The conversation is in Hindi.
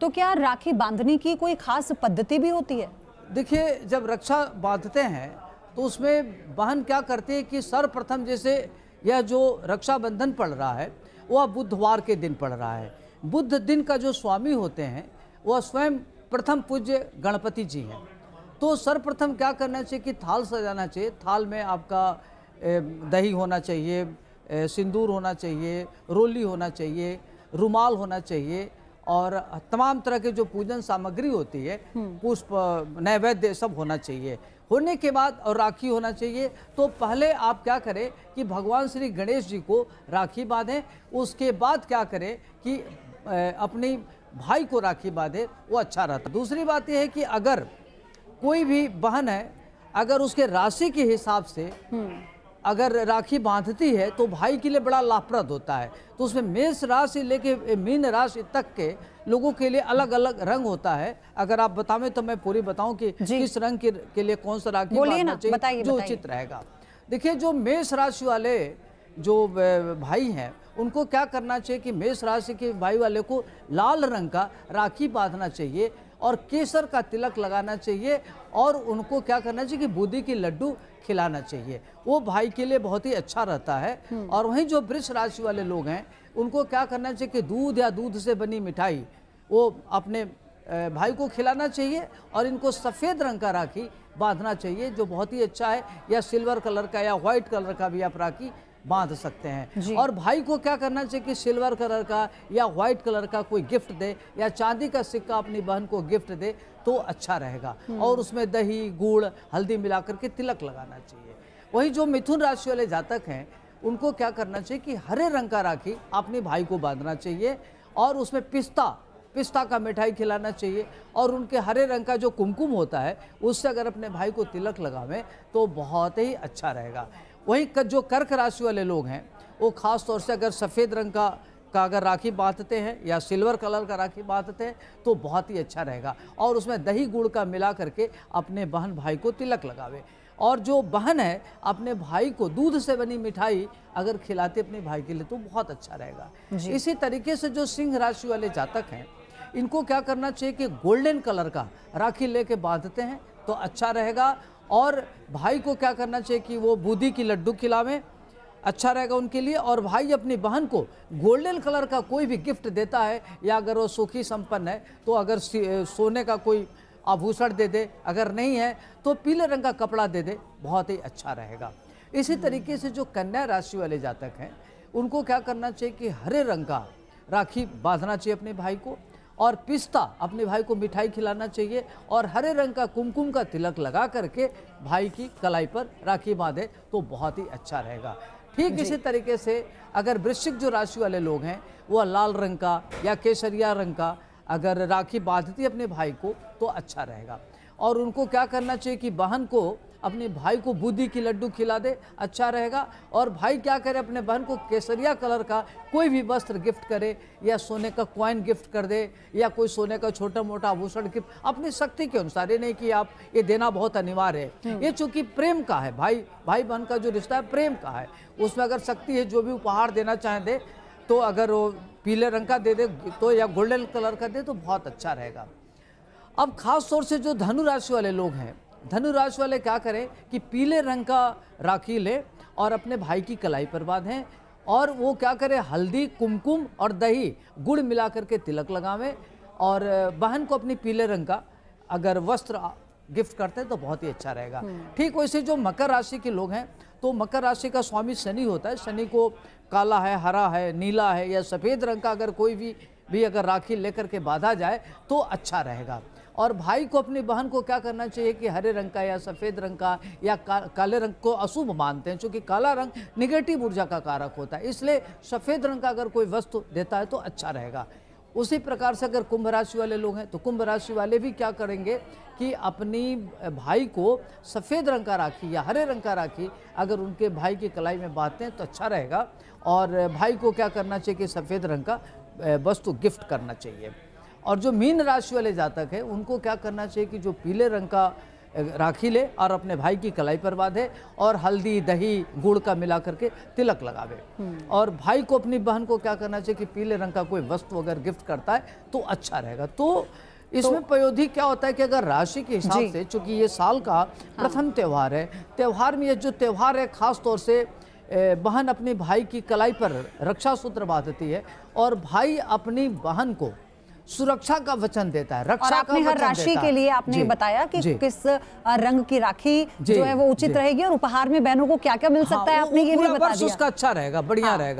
तो क्या राखी बांधने की कोई खास पद्धति भी होती है देखिए जब रक्षा बांधते हैं तो उसमें बहन क्या करती है कि सर्वप्रथम जैसे यह जो रक्षाबंधन पड़ रहा है वह बुधवार के दिन पड़ रहा है बुध दिन का जो स्वामी होते हैं वह स्वयं प्रथम पूज्य गणपति जी हैं तो सर्वप्रथम क्या करना चाहिए कि थाल सजाना चाहिए थाल में आपका दही होना चाहिए सिंदूर होना चाहिए रोली होना चाहिए रुमाल होना चाहिए और तमाम तरह के जो पूजन सामग्री होती है हम्म। पुष्प नैवेद्य सब होना चाहिए होने के बाद और राखी होना चाहिए तो पहले आप क्या करें कि भगवान श्री गणेश जी को राखी बांधें उसके बाद क्या करें कि अपनी भाई को राखी बांधे वो अच्छा रहता दूसरी बात यह है कि अगर कोई भी बहन है अगर उसके राशि के हिसाब से हम्म। अगर राखी बांधती है तो भाई के लिए बड़ा लाभप्रद होता है तो उसमें मेष राशि लेके मीन राशि तक के लोगों के लिए अलग अलग रंग होता है अगर आप बतावें तो मैं पूरी बताऊं कि किस रंग के, के लिए कौन सा राखी बांधना चाहिए जो उचित रहेगा देखिए जो मेष राशि वाले जो भाई हैं उनको क्या करना चाहिए कि मेष राशि के भाई वाले को लाल रंग का राखी बांधना चाहिए और केसर का तिलक लगाना चाहिए और उनको क्या करना चाहिए कि बूंदी की लड्डू खिलाना चाहिए वो भाई के लिए बहुत ही अच्छा रहता है हम्म। और वहीं जो वृक्ष राशि वाले लोग हैं उनको क्या करना चाहिए कि दूध या दूध से बनी मिठाई वो अपने भाई को खिलाना चाहिए और इनको सफ़ेद रंग का राखी बांधना चाहिए जो बहुत ही अच्छा है या सिल्वर कलर का या वाइट कलर का भी आप राखी बांध सकते हैं और भाई को क्या करना चाहिए कि सिल्वर कलर का या व्हाइट कलर का कोई गिफ्ट दे या चांदी का सिक्का अपनी बहन को गिफ्ट दे तो अच्छा रहेगा हम्म। और उसमें दही गुड़ हल्दी मिला करके तिलक लगाना चाहिए वही जो मिथुन राशि वाले जातक हैं उनको क्या करना चाहिए कि हरे रंग का राखी अपने भाई को बांधना चाहिए और उसमें पिस्ता पिस्ता का मिठाई खिलाना चाहिए और उनके हरे रंग का जो कुमकुम होता है उससे अगर अपने भाई को तिलक लगावें तो बहुत ही अच्छा रहेगा वहीं जो कर्क राशि वाले लोग हैं वो ख़ास तौर से अगर सफ़ेद रंग का का अगर राखी बांधते हैं या सिल्वर कलर का राखी बांधते हैं तो बहुत ही अच्छा रहेगा और उसमें दही गुड़ का मिला करके अपने बहन भाई को तिलक लगावे और जो बहन है अपने भाई को दूध से बनी मिठाई अगर खिलाते अपने भाई के लिए तो बहुत अच्छा रहेगा इसी तरीके से जो सिंह राशि वाले जातक हैं इनको क्या करना चाहिए कि गोल्डन कलर का राखी ले बांधते हैं तो अच्छा रहेगा और भाई को क्या करना चाहिए कि वो बूदी की लड्डू खिलावें अच्छा रहेगा उनके लिए और भाई अपनी बहन को गोल्डन कलर का कोई भी गिफ्ट देता है या अगर वो सुखी संपन्न है तो अगर सोने का कोई आभूषण दे दे अगर नहीं है तो पीले रंग का कपड़ा दे दे बहुत ही अच्छा रहेगा इसी हम्म। तरीके से जो कन्या राशि वाले जातक हैं उनको क्या करना चाहिए कि हरे रंग का राखी बांधना चाहिए अपने भाई को और पिस्ता अपने भाई को मिठाई खिलाना चाहिए और हरे रंग का कुमकुम का तिलक लगा करके भाई की कलाई पर राखी बांधे तो बहुत ही अच्छा रहेगा ठीक इसी तरीके से अगर वृश्चिक जो राशि वाले लोग हैं वह लाल रंग का या केसरिया रंग का अगर राखी बांधती अपने भाई को तो अच्छा रहेगा और उनको क्या करना चाहिए कि बहन को अपने भाई को बूंदी की लड्डू खिला दे अच्छा रहेगा और भाई क्या करे अपने बहन को केसरिया कलर का कोई भी वस्त्र गिफ्ट करे या सोने का क्वाइन गिफ्ट कर दे या कोई सोने का छोटा मोटा आभूषण गिफ्ट अपनी शक्ति के अनुसार ये नहीं कि आप ये देना बहुत अनिवार्य है हम्म। ये चूँकि प्रेम का है भाई भाई बहन का जो रिश्ता है प्रेम का है उसमें अगर शक्ति है जो भी उपहार देना चाहें दे तो अगर वो पीले रंग का दे दे तो या गोल्डन कलर का दे तो बहुत अच्छा रहेगा अब खास तौर से जो धनु राशि वाले लोग हैं धनु वाले क्या करें कि पीले रंग का राखी ले और अपने भाई की कलाई पर बांधें और वो क्या करें हल्दी कुमकुम और दही गुड़ मिला करके तिलक लगावें और बहन को अपनी पीले रंग का अगर वस्त्र गिफ्ट करते हैं तो बहुत ही अच्छा रहेगा हम्म। ठीक वैसे जो मकर राशि के लोग हैं तो मकर राशि का स्वामी शनि होता है शनि को काला है हरा है नीला है या सफ़ेद रंग का अगर कोई भी भी अगर राखी लेकर के बांधा जाए तो अच्छा रहेगा और भाई को अपनी बहन को क्या करना चाहिए कि हरे रंग का या सफ़ेद रंग का या का, काले रंग को अशुभ मानते हैं चूँकि काला रंग निगेटिव ऊर्जा का कारक होता है इसलिए सफ़ेद रंग का अगर कोई वस्तु देता है तो अच्छा रहेगा उसी प्रकार से अगर कुंभ राशि वाले लोग हैं तो कुंभ राशि वाले भी क्या करेंगे कि अपनी भाई को सफ़ेद रंग का राखी या हरे रंग का राखी अगर उनके भाई की कलाई में बांधते हैं तो अच्छा रहेगा और भाई को क्या करना चाहिए कि सफ़ेद रंग का वस्तु गिफ्ट करना चाहिए और जो मीन राशि वाले जातक है उनको क्या करना चाहिए कि जो पीले रंग का राखी ले और अपने भाई की कलाई पर बांधे और हल्दी दही गुड़ का मिला करके तिलक लगावे हम्म। और भाई को अपनी बहन को क्या करना चाहिए कि पीले रंग का कोई वस्तु अगर गिफ्ट करता है तो अच्छा रहेगा तो, तो इसमें तो, पयोधि क्या होता है कि अगर राशि के हिसाब से चूंकि ये साल का हाँ। प्रथम हाँ। त्यौहार है त्यौहार में ये जो त्यौहार है खास तौर से बहन अपने भाई की कलाई पर रक्षा सूत्र बांधती है और भाई अपनी बहन को सुरक्षा का वचन देता है रक्षा और आपने हर राशि के लिए आपने बताया कि किस रंग की राखी जो है वो उचित रहेगी और उपहार में बहनों को क्या क्या मिल हाँ, सकता है आपने ये भी बताया उसका अच्छा रहेगा बढ़िया हाँ। रहेगा